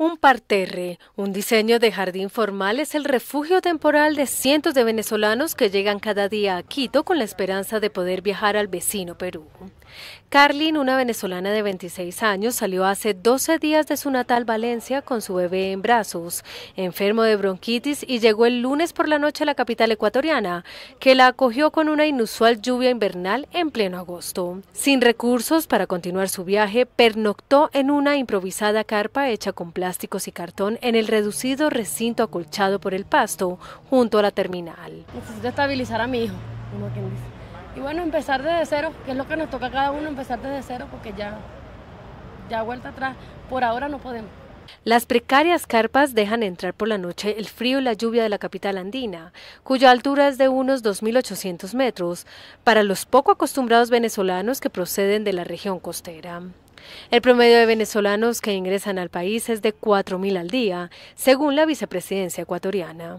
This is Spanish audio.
Un parterre, un diseño de jardín formal, es el refugio temporal de cientos de venezolanos que llegan cada día a Quito con la esperanza de poder viajar al vecino Perú. Carlin, una venezolana de 26 años, salió hace 12 días de su natal Valencia con su bebé en brazos, enfermo de bronquitis y llegó el lunes por la noche a la capital ecuatoriana, que la acogió con una inusual lluvia invernal en pleno agosto. Sin recursos para continuar su viaje, pernoctó en una improvisada carpa hecha con plástico plásticos y cartón en el reducido recinto acolchado por el pasto junto a la terminal. Necesito estabilizar a mi hijo, como quien dice. Y bueno, empezar desde cero, que es lo que nos toca a cada uno, empezar desde cero, porque ya, ya vuelta atrás, por ahora no podemos. Las precarias carpas dejan entrar por la noche el frío y la lluvia de la capital andina, cuya altura es de unos 2.800 metros, para los poco acostumbrados venezolanos que proceden de la región costera. El promedio de venezolanos que ingresan al país es de 4.000 al día, según la vicepresidencia ecuatoriana.